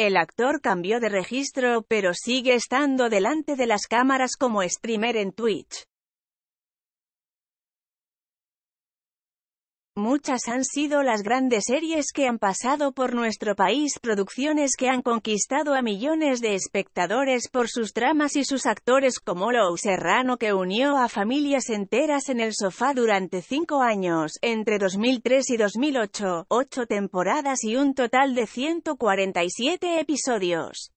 El actor cambió de registro, pero sigue estando delante de las cámaras como streamer en Twitch. Muchas han sido las grandes series que han pasado por nuestro país, producciones que han conquistado a millones de espectadores por sus tramas y sus actores como Lou Serrano que unió a familias enteras en el sofá durante cinco años, entre 2003 y 2008, ocho temporadas y un total de 147 episodios.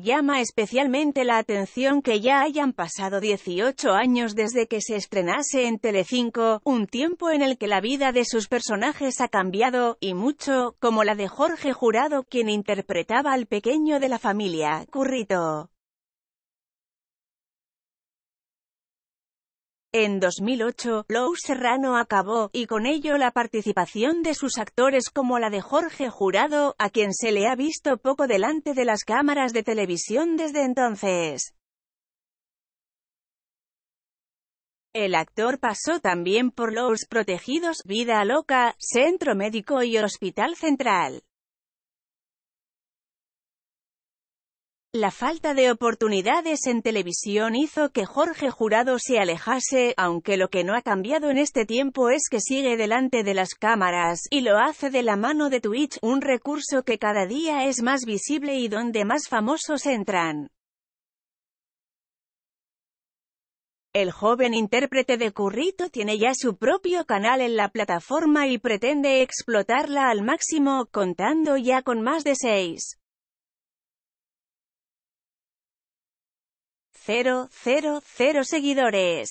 Llama especialmente la atención que ya hayan pasado 18 años desde que se estrenase en Telecinco, un tiempo en el que la vida de sus personajes ha cambiado, y mucho, como la de Jorge Jurado quien interpretaba al pequeño de la familia, Currito. En 2008, Lou Serrano acabó, y con ello la participación de sus actores como la de Jorge Jurado, a quien se le ha visto poco delante de las cámaras de televisión desde entonces. El actor pasó también por Los Protegidos, Vida Loca, Centro Médico y Hospital Central. La falta de oportunidades en televisión hizo que Jorge Jurado se alejase, aunque lo que no ha cambiado en este tiempo es que sigue delante de las cámaras, y lo hace de la mano de Twitch, un recurso que cada día es más visible y donde más famosos entran. El joven intérprete de Currito tiene ya su propio canal en la plataforma y pretende explotarla al máximo, contando ya con más de seis. Cero, cero, cero seguidores.